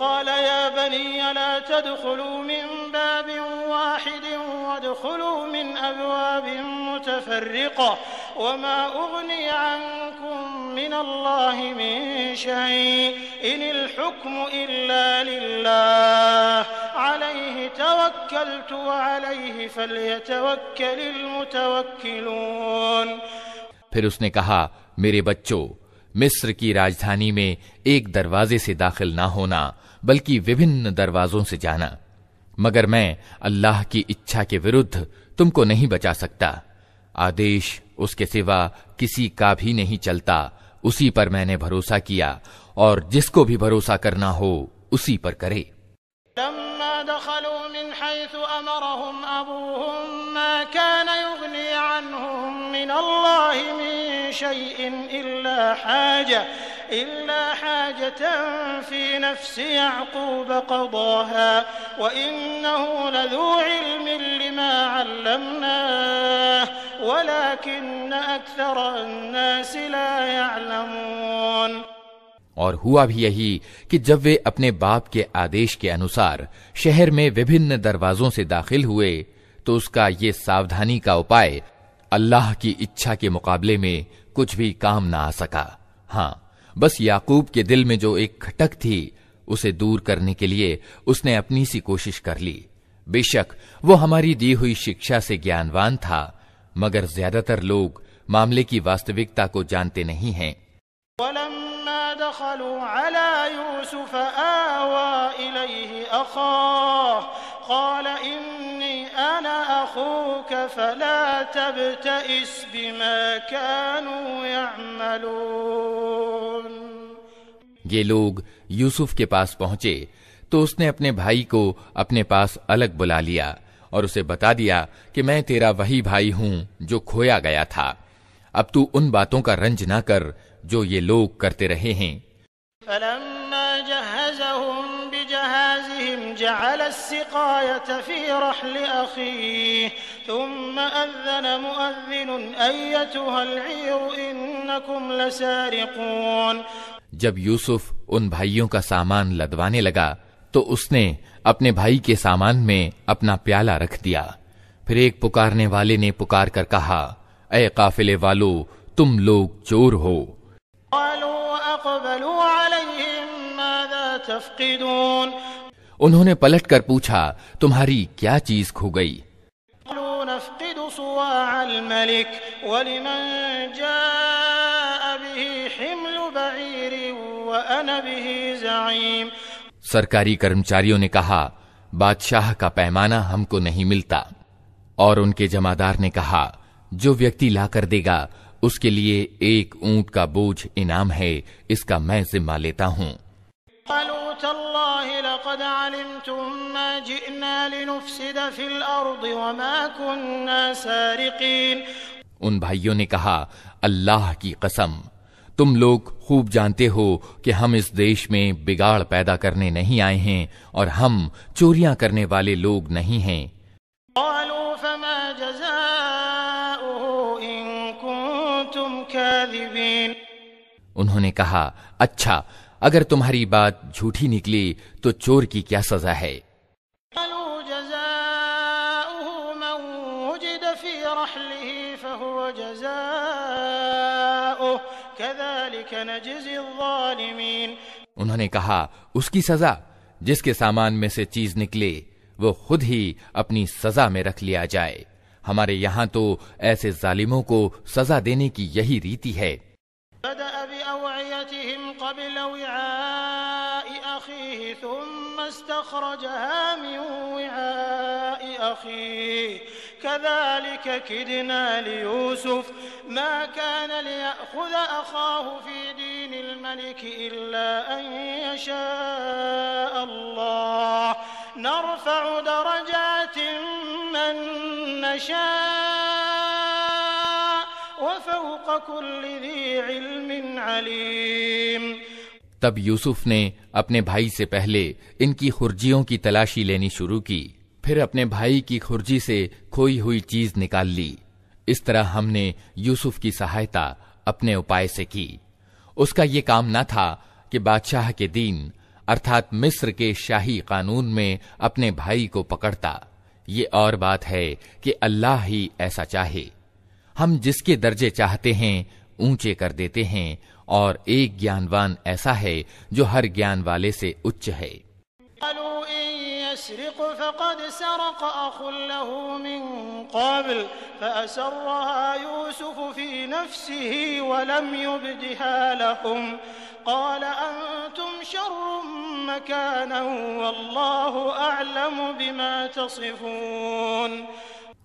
قال يا بني لا تدخلوا من باب واحد وادخلوا من أبواب متفرقة وما أغني عنكم من الله من شيء إن الحكم إلا لله عليه توكلت وعليه فليتوكل المتوكلون اس نے کہا میرے بچوں मिस्र की राजधानी में एक दरवाजे से दाखिल ना होना बल्कि विभिन्न दरवाजों से जाना मगर मैं अल्लाह की इच्छा के विरुद्ध तुमको नहीं बचा सकता आदेश उसके सिवा किसी का भी नहीं चलता उसी पर मैंने भरोसा किया और जिसको भी भरोसा करना हो उसी पर करे دخلوا شيء إلا حاجة إلا حاجة في نفس يعقوب قضاها وإنه لذو علم لما علمناه ولكن أكثر الناس لا يعلمون और हुआ भी यही कि जब वे अपने बाप के आदेश के अनुसार शहर में विभिन्न दरवाजों से दाखिल हुए तो उसका ये सावधानी का उपाय अल्लाह की इच्छा के मुकाबले में कुछ भी काम ना आ सका हाँ बस याकूब के दिल में जो एक खटक थी उसे दूर करने के लिए उसने अपनी सी कोशिश कर ली बेशक वो हमारी दी हुई शिक्षा से ज्ञानवान था मगर ज्यादातर लोग मामले की वास्तविकता को जानते नहीं हैं دخلوا على يوسف آوى إليه أخاه قال إني أنا أخوك فلا تبتئس بما كانوا يعملون ये लोग यूसुफ के पास पहुंचे तो उसने अपने भाई को अपने पास अलग बुला लिया और उसे बता दिया कि मैं तेरा वही भाई हूं जो खोया गया था अब तू उन बातों का रंज ना कर जो ये लोग करते रहे हैं بهم جعل السقاية في رحل أخيه ثم أذن مؤذن أيتها العير إنكم لسارقون जब यूसुफ उन भाइयों का सामान लदवाने लगा तो उसने अपने भाई के सामान में अपना प्याला रख दिया फिर एक पुकारने वाले ने पुकार कर कहा अय काफिले वालो तुम लोग चोर हो उन्होंने पलट कर पूछा तुम्हारी क्या चीज खो गई सरकारी कर्मचारियों ने कहा बादशाह का पैमाना हमको नहीं मिलता और उनके जमादार ने कहा जो व्यक्ति लाकर देगा उसके लिए एक ऊंट का बोझ इनाम है इसका मैं जिम्मा लेता हूं उन भाइयों ने कहा अल्लाह की कसम तुम लोग खूब जानते हो कि हम इस देश में बिगाड़ पैदा करने नहीं आए हैं और हम चोरियां करने वाले लोग नहीं हैं उन्होंने कहा अच्छा अगर तुम्हारी बात झूठी निकली तो चोर की क्या सजा है उन्होंने कहा उसकी सजा जिसके सामान में से चीज निकले वो खुद ही अपनी सजा में रख लिया जाए हमारे यहाँ तो ऐसे जालिमों को सजा देने की यही रीति है استخرجها من وعاء أخيه كذلك كدنا ليوسف ما كان ليأخذ أخاه في دين الملك إلا أن يشاء الله نرفع درجات من نشاء وفوق كل ذي علم عليم तब यूसुफ ने अपने भाई से पहले इनकी खुर्जियों की तलाशी लेनी शुरू की फिर अपने भाई की खुर्जी से खोई हुई चीज निकाल ली इस तरह हमने यूसुफ की सहायता अपने उपाय से की उसका ये काम न था कि बादशाह के दीन अर्थात मिस्र के शाही कानून में अपने भाई को पकड़ता ये और बात है कि अल्लाह ही ऐसा चाहे हम जिसके दर्जे चाहते हैं ऊंचे कर देते हैं और एक ज्ञानवान ऐसा है जो हर ज्ञान वाले से उच्च है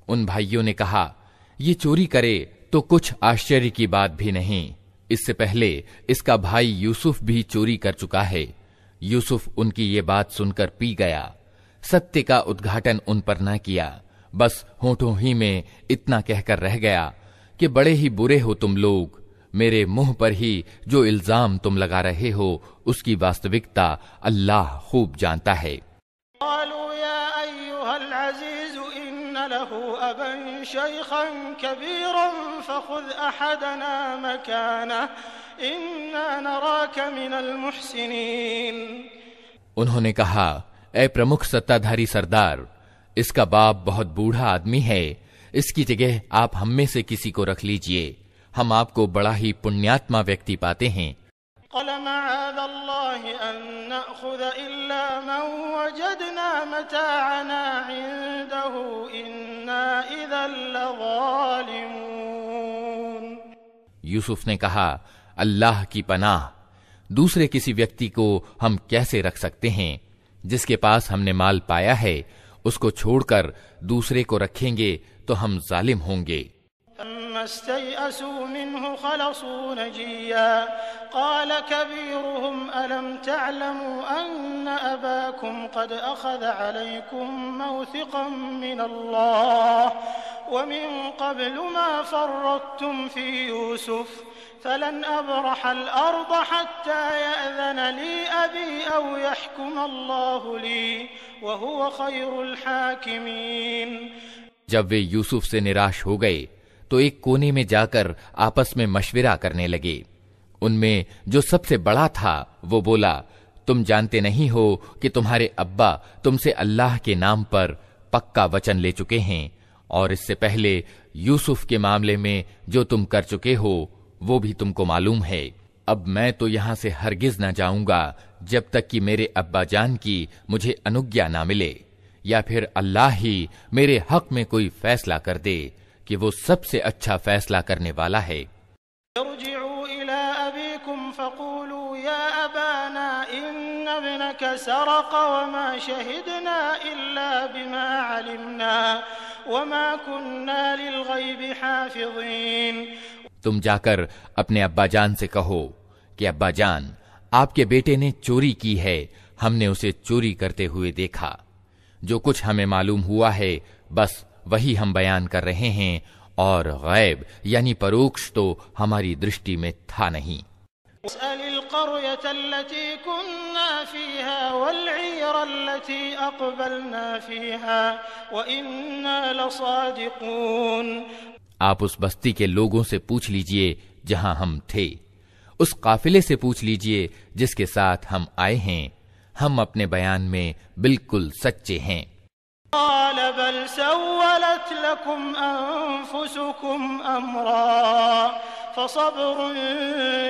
उन भाइयों ने कहा ये चोरी करे तो कुछ आश्चर्य की बात भी नहीं इससे पहले इसका भाई यूसुफ भी चोरी कर चुका है यूसुफ उनकी ये बात सुनकर पी गया सत्य का उद्घाटन उन पर न किया बस होठों ही में इतना कहकर रह गया कि बड़े ही बुरे हो तुम लोग मेरे मुंह पर ही जो इल्जाम तुम लगा रहे हो उसकी वास्तविकता अल्लाह खूब जानता है أبا شيخا كبيرا فخذ أحدنا مكانه إنا نراك من المحسنين उन्होंने कहा ए प्रमुख सत्ताधारी सरदार इसका बाप बहुत बूढ़ा आदमी है इसकी जगह आप हम में से किसी को रख लीजिए हम आपको बड़ा ही पुण्यात्मा व्यक्ति पाते हैं إلا من وجدنا यूसुफ ने कहा अल्लाह की पनाह दूसरे किसी व्यक्ति को हम कैसे रख सकते हैं जिसके पास हमने माल पाया है उसको छोड़कर दूसरे को रखेंगे तो हम जालिम होंगे فلما استيئسوا منه خلصوا نجيا قال كبيرهم ألم تعلموا أن أباكم قد أخذ عليكم موثقا من الله ومن قبل ما فرطتم في يوسف فلن أبرح الأرض حتى يأذن لي أبي أو يحكم الله لي وهو خير الحاكمين جب वे یوسف سے نراش ہو گئے तो एक कोने में जाकर आपस में मशविरा करने लगे उनमें जो सबसे बड़ा था वो बोला तुम जानते नहीं हो कि तुम्हारे अब्बा तुमसे अल्लाह के नाम पर पक्का वचन ले चुके हैं और इससे पहले यूसुफ के मामले में जो तुम कर चुके हो वो भी तुमको मालूम है अब मैं तो यहां से हरगिज ना जाऊंगा जब तक कि मेरे अब्बा जान की मुझे अनुज्ञा ना मिले या फिर अल्लाह ही मेरे हक में कोई फैसला कर दे कि वो सबसे अच्छा फैसला करने वाला है तुम जाकर अपने अब्बा जान से कहो कि अब्बा जान आपके बेटे ने चोरी की है हमने उसे चोरी करते हुए देखा जो कुछ हमें मालूम हुआ है बस वही हम बयान कर रहे हैं और गैब यानी परोक्ष तो हमारी दृष्टि में था नहीं आप उस बस्ती के लोगों से पूछ लीजिए जहां हम थे उस काफिले से पूछ लीजिए जिसके साथ हम आए हैं हम अपने बयान में बिल्कुल सच्चे हैं قال بل سولت لكم أنفسكم أمرا فصبر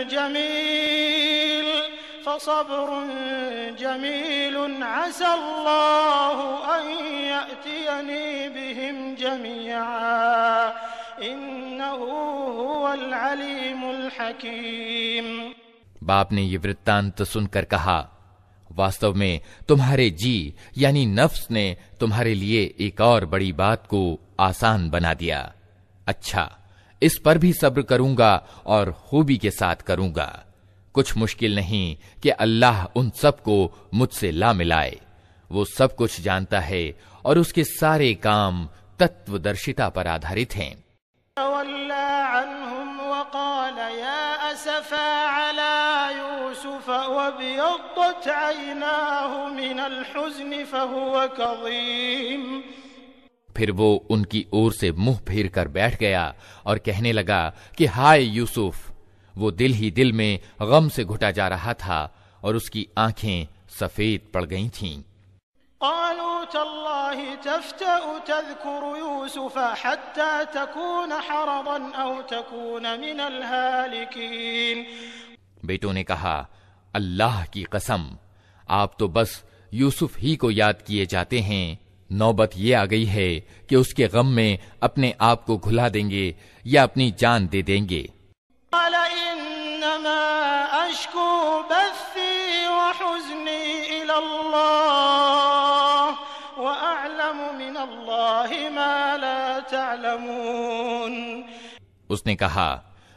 جميل فصبر جميل عسى الله أن يأتيني بهم جميعا إنه هو العليم الحكيم نے یہ ये سن کر کہا वास्तव में तुम्हारे जी यानी नफ्स ने तुम्हारे लिए एक और बड़ी बात को आसान बना दिया अच्छा इस पर भी सब्र करूंगा और खूबी के साथ करूंगा कुछ मुश्किल नहीं कि अल्लाह उन सबको मुझसे ला मिलाए वो सब कुछ जानता है और उसके सारे काम तत्वदर्शिता पर आधारित हैं أسفا على يوسف وبيضت عيناه من الحزن فهو كظيم फिर वो उनकी ओर से मुंह फेर कर बैठ गया और कहने लगा कि हाय यूसुफ वो दिल ही दिल में गम से घुटा जा रहा था और उसकी आंखें सफेद पड़ गई थीं قالوا تالله تفتأ تذكر يوسف حتى تكون حرضا أو تكون من الهالكين بیٹوں نے کہا اللہ کی قسم آپ تو بس يوسف ہی کو یاد کیے جاتے ہیں نوبت یہ آ گئی ہے کہ اس کے غم میں اپنے آپ کو کھلا دیں گے یا اپنی جان دے دیں گے قال انما أشكو بثي وحزني الى الله उसने कहा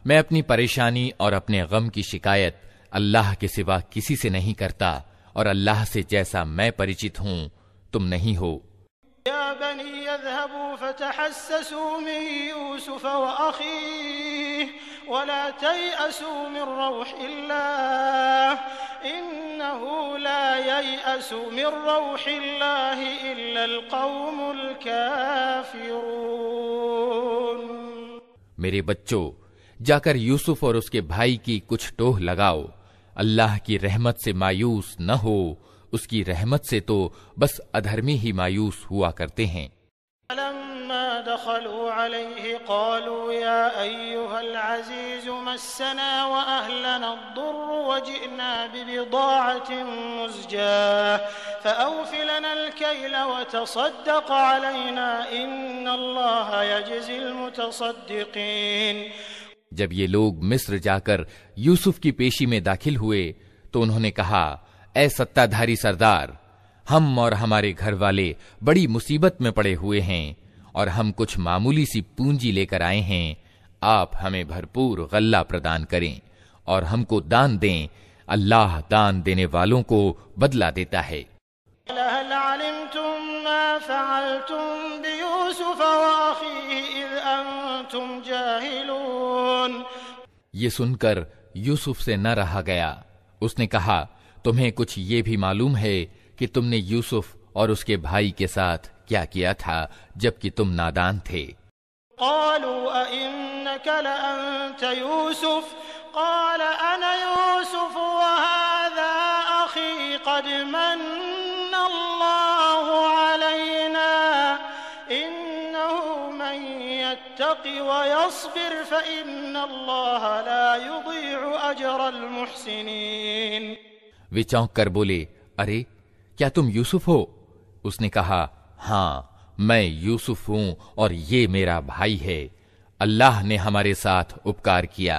मैं अपनी परेशानी और अपने गम की शिकायत अल्लाह के सिवा किसी से नहीं करता और अल्लाह से जैसा मैं परिचित हूँ तुम नहीं हो يذهبوا فتحسسوا من يوسف ولا تيأسوا من روح الله إنه لا ييأس من روح الله إلا القوم الكافرون मेरे बच्चों जाकर यूसुफ और उसके भाई की कुछ टोह लगाओ अल्लाह की रहमत से मायूस न हो उसकी रहमत से तो बस अधर्मी ही मायूस हुआ करते हैं دخلوا عليه قالوا يا أيها العزيز مسنا وأهلنا الضر وجئنا ببضاعة مزجاة فأوفلنا الكيل وتصدق علينا إن الله يجزي المتصدقين مصر جا کر یوسف کی پیشی میں داخل ہوئے تو انہوں نے کہا اے ستہ دھاری سردار ہم اور ہمارے گھر والے بڑی مصیبت میں پڑے ہوئے ہیں और हम कुछ मामूली सी पूंजी लेकर आए हैं आप हमें भरपूर गल्ला प्रदान करें और हमको दान दें अल्लाह दान देने वालों को बदला देता है ये सुनकर यूसुफ से न रहा गया उसने कहा तुम्हें कुछ ये भी मालूम है कि तुमने यूसुफ और उसके भाई के साथ क्या किया था जबकि तुम नादान थे قالوا أئنك لأنت يوسف قال أنا يوسف وهذا أخي قد من الله علينا إنه من يتق ويصبر فإن الله لا يضيع أجر المحسنين वे चौंक कर बोले अरे क्या तुम यूसुफ हो उसने कहा हाँ मैं यूसुफ हूं और ये मेरा भाई है अल्लाह ने हमारे साथ उपकार किया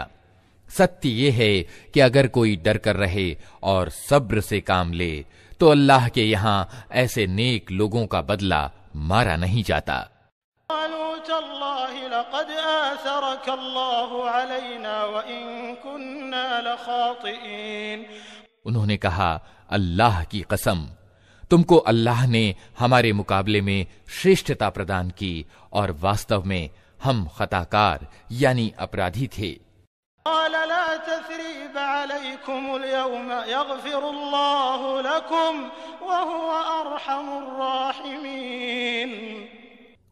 सत्य ये है कि अगर कोई डर कर रहे और सब्र से काम ले तो अल्लाह के यहाँ ऐसे नेक लोगों का बदला मारा नहीं जाता उन्होंने कहा अल्लाह की कसम तुमको अल्लाह ने हमारे मुकाबले में श्रेष्ठता प्रदान की और वास्तव में हम खताकार यानी अपराधी थे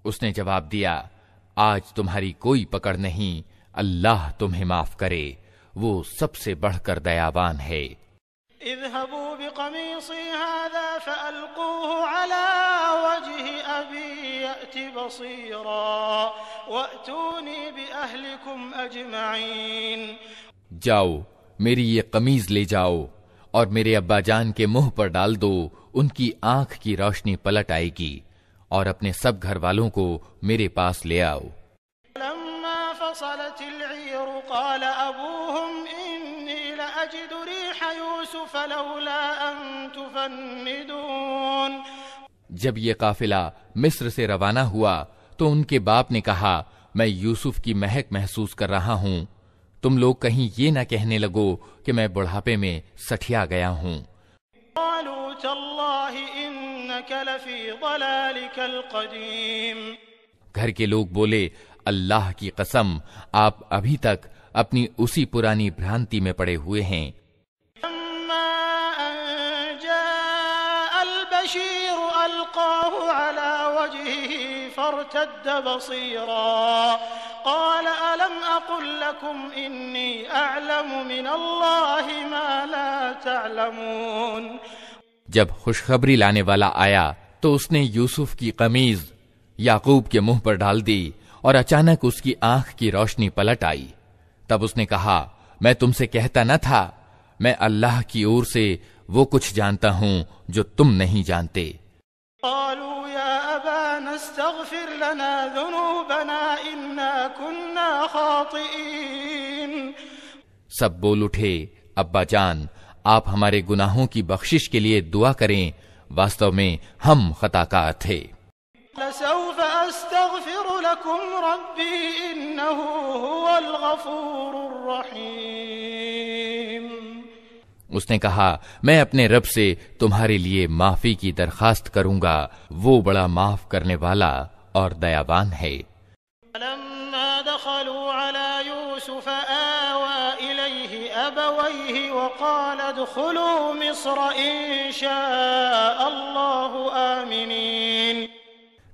उसने जवाब दिया आज तुम्हारी कोई पकड़ नहीं अल्लाह तुम्हें माफ करे वो सबसे बढ़कर दयावान है اذهبوا بقميصي هذا فألقوه على وجه أبي يأت بصيرا وأتوني بأهلكم أجمعين जाओ मेरी ये कमीज ले जाओ और मेरे अब्बाजान के मुंह पर डाल दो उनकी आंख की रोशनी पलट आएगी और अपने सब घर वालों को मेरे पास ले आओ قال जब ये काफिला मिस्र से रवाना हुआ तो उनके बाप ने कहा मैं यूसुफ की महक महसूस कर रहा हूँ तुम लोग कहीं ये ना कहने लगो कि मैं बुढ़ापे में सठिया गया हूँ घर के लोग बोले अल्लाह की कसम आप अभी तक अपनी उसी पुरानी भ्रांति में पड़े हुए हैं البشير ألقاه على وجهه فارتد بصيرا قال ألم أقل لكم إني أعلم من الله ما لا تعلمون जब खुशखबरी लाने वाला आया तो उसने यूसुफ की कमीज याकूब के मुंह पर डाल दी और अचानक उसकी आंख की रोशनी पलट आई तब उसने कहा मैं तुमसे कहता न था मैं अल्लाह की ओर से वो कुछ जानता हूँ जो तुम नहीं जानते सब बोल उठे अब्बा जान आप हमारे गुनाहों की बख्शिश के लिए दुआ करें वास्तव में हम खताकार थे रब्बी उसने कहा मैं अपने रब से तुम्हारे लिए माफी की दरखास्त करूंगा वो बड़ा माफ करने वाला और दयावान है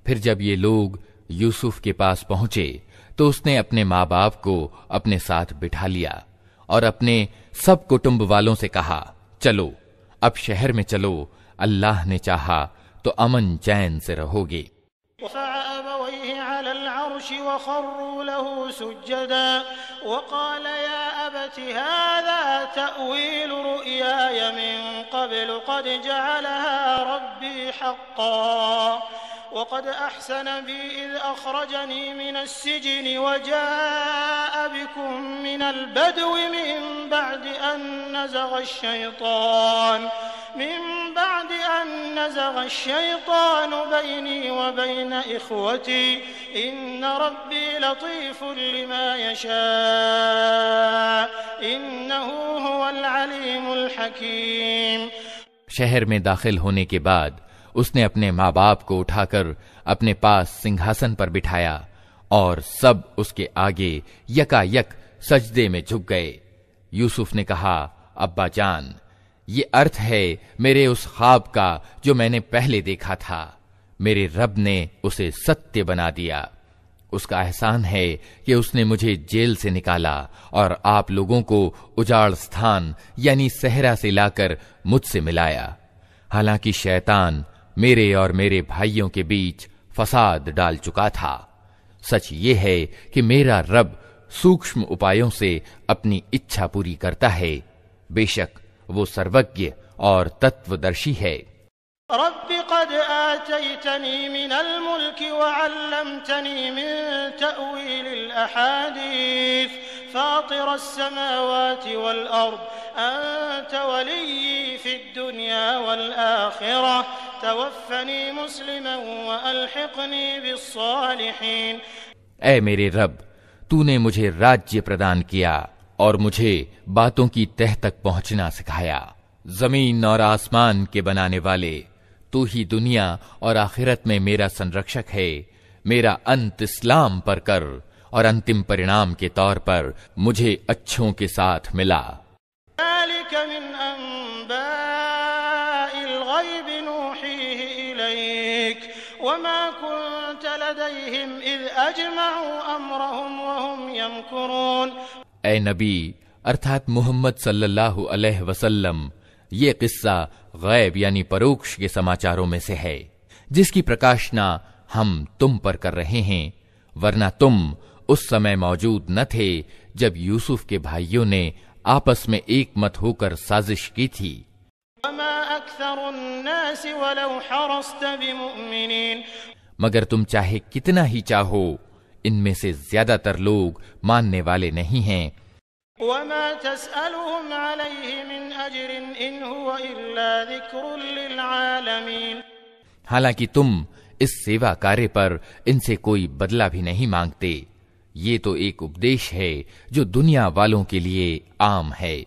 फिर जब ये लोग यूसुफ के पास पहुंचे तो उसने अपने माँ बाप को अपने साथ बिठा लिया और अपने सब कुटुंब वालों से कहा चलो अब शहर में चलो अल्लाह ने चाहा तो अमन चैन से रहोगे العرش وخروا له سجدا وقال يا أبت هذا تأويل رؤياي من قبل قد جعلها ربي حقا وقد أحسن بي إذ أخرجني من السجن وجاء بكم من البدو من بعد أن نزغ الشيطان من بعد أن نزغ الشيطان بيني وبين إخوتي إن ربي لطيف لما يشاء إنه هو العليم الحكيم شهر میں داخل ہونے کے بعد उसने अपने मां बाप को उठाकर अपने पास सिंहासन पर बिठाया और सब उसके आगे यकायक सजदे में झुक गए यूसुफ ने कहा अब्बा जान ये अर्थ है मेरे उस ख्वाब का जो मैंने पहले देखा था मेरे रब ने उसे सत्य बना दिया उसका एहसान है कि उसने मुझे जेल से निकाला और आप लोगों को उजाड़ स्थान यानी सहरा से लाकर मुझसे मिलाया हालांकि शैतान मेरे और मेरे भाइयों के बीच फसाद डाल चुका था सच ये है कि मेरा रब सूक्ष्म उपायों से अपनी इच्छा पूरी करता है बेशक वो सर्वज्ञ और तत्वदर्शी है رب قد آتيتني من الملك وعلمتني من تأويل الأحاديث فاطر السماوات والأرض أنت ولي في الدنيا والآخرة توفني مسلما وألحقني بالصالحين اے میرے رب تو نے مجھے राज्य پردان کیا اور مجھے باتوں کی तह تک پہنچنا سکھایا زمین اور آسمان کے بنانے والے तू ही दुनिया और आखिरत में मेरा संरक्षक है मेरा अंत इस्लाम पर कर और अंतिम परिणाम के तौर पर मुझे अच्छों के साथ मिला ए नबी अर्थात मोहम्मद सल्लल्लाहु अलैहि वसल्लम ये किस्सा गैब यानी परोक्ष के समाचारों में से है जिसकी प्रकाशना हम तुम पर कर रहे हैं वरना तुम उस समय मौजूद न थे जब यूसुफ के भाइयों ने आपस में एक मत होकर साजिश की थी मगर तुम चाहे कितना ही चाहो इनमें से ज्यादातर लोग मानने वाले नहीं हैं وما تسألهم عليه من ذكر हालांकि तुम इस सेवा कार्य पर इनसे कोई बदला भी नहीं मांगते ये तो एक उपदेश है जो दुनिया वालों के लिए आम है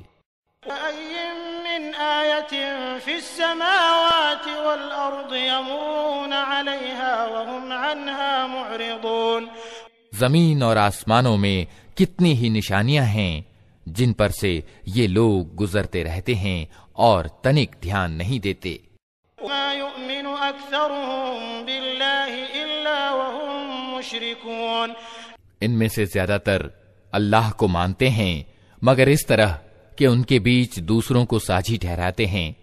जमीन और आसमानों में कितनी ही निशानियां हैं जिन पर से ये लोग गुजरते रहते हैं और तनिक ध्यान नहीं देते इनमें से ज्यादातर अल्लाह को मानते हैं मगर इस तरह कि उनके बीच दूसरों को साझी ठहराते हैं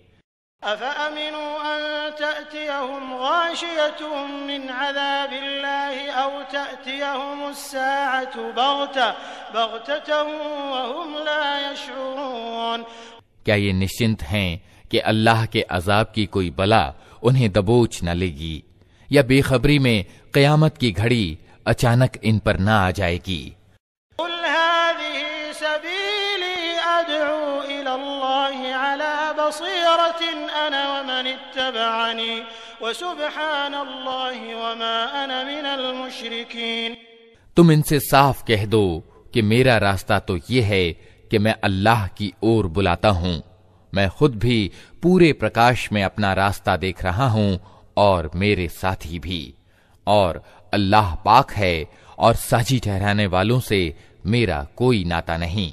أفأمنوا أن تأتيهم غاشية من عذاب الله أو تأتيهم الساعة بغتة بغتة وهم لا يشعرون क्या ये निश्चिंत हैं कि अल्लाह के अजाब की कोई बला उन्हें दबोच न लेगी या बेखबरी में कयामत की घड़ी अचानक इन पर ना आ जाएगी بصيرة أنا ومن اتبعني وسبحان الله وما أنا من المشركين तुम इनसे साफ कह दो कि मेरा रास्ता तो ये है कि मैं अल्लाह की ओर बुलाता हूं मैं खुद भी पूरे प्रकाश में अपना रास्ता देख रहा हूं और मेरे साथी भी और अल्लाह पाक है और साझी ठहराने वालों से मेरा कोई नाता नहीं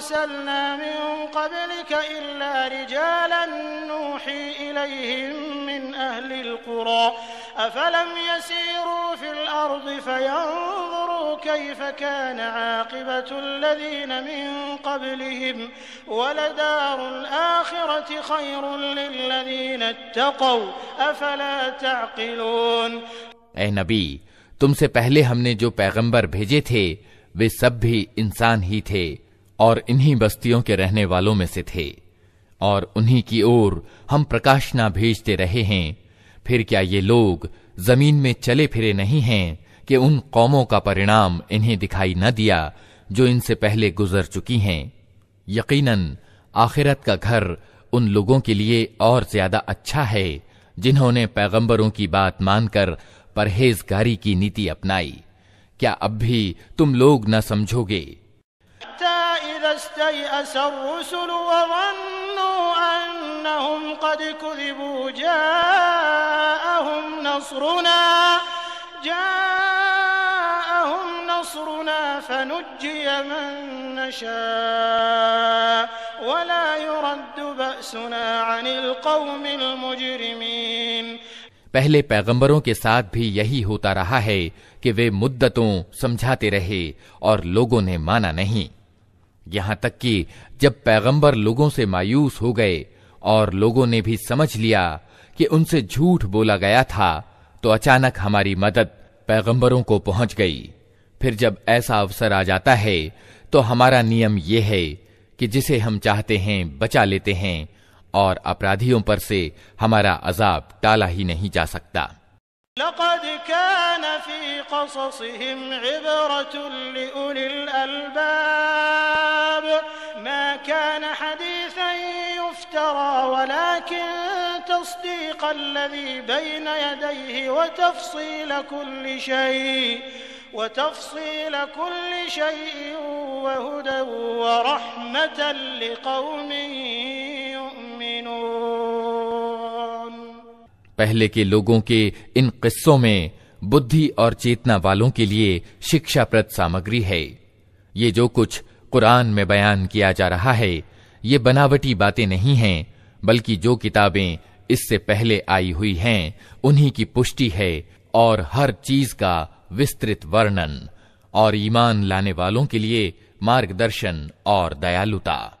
أرسلنا من قبلك إلا رجالا نوحي إليهم من أهل القرى أفلم يسيروا في الأرض فينظروا كيف كان عاقبة الذين من قبلهم ولدار الآخرة خير للذين اتقوا أفلا تعقلون أي نبي تم سے پہلے ہم نے جو پیغمبر بھیجے تھے وہ سب بھی انسان ہی تھے और इन्हीं बस्तियों के रहने वालों में से थे और उन्हीं की ओर हम प्रकाशना भेजते रहे हैं फिर क्या ये लोग जमीन में चले फिरे नहीं हैं कि उन कौमों का परिणाम इन्हें दिखाई न दिया जो इनसे पहले गुजर चुकी हैं यकीनन आखिरत का घर उन लोगों के लिए और ज्यादा अच्छा है जिन्होंने पैगंबरों की बात मानकर परहेजगारी की नीति अपनाई क्या अब भी तुम लोग न समझोगे अच्छा, إذا استيأس الرسل وظنوا أنهم قد كذبوا جاءهم نصرنا جاءهم نصرنا فنجي من نشاء ولا يرد بأسنا عن القوم المجرمين पहले पैगंबरों के साथ भी यही होता रहा है कि वे मुद्दतों समझाते रहे और लोगों ने माना नहीं यहां तक कि जब पैगंबर लोगों से मायूस हो गए और लोगों ने भी समझ लिया कि उनसे झूठ बोला गया था तो अचानक हमारी मदद पैगंबरों को पहुंच गई फिर जब ऐसा अवसर आ जाता है तो हमारा नियम यह है कि जिसे हम चाहते हैं बचा लेते हैं और अपराधियों पर से हमारा अजाब टाला ही नहीं जा सकता لقد كان في قصصهم عبرة لأولي الألباب ما كان حديثا يفترى ولكن تصديق الذي بين يديه وتفصيل كل شيء وتفصيل كل شيء وهدى ورحمة لقوم يؤمنون पहले के लोगों के इन किस्सों में बुद्धि और चेतना वालों के लिए शिक्षाप्रद सामग्री है ये जो कुछ कुरान में बयान किया जा रहा है ये बनावटी बातें नहीं हैं बल्कि जो किताबें इससे पहले आई हुई हैं उन्हीं की पुष्टि है और हर चीज का विस्तृत वर्णन और ईमान लाने वालों के लिए मार्गदर्शन और दयालुता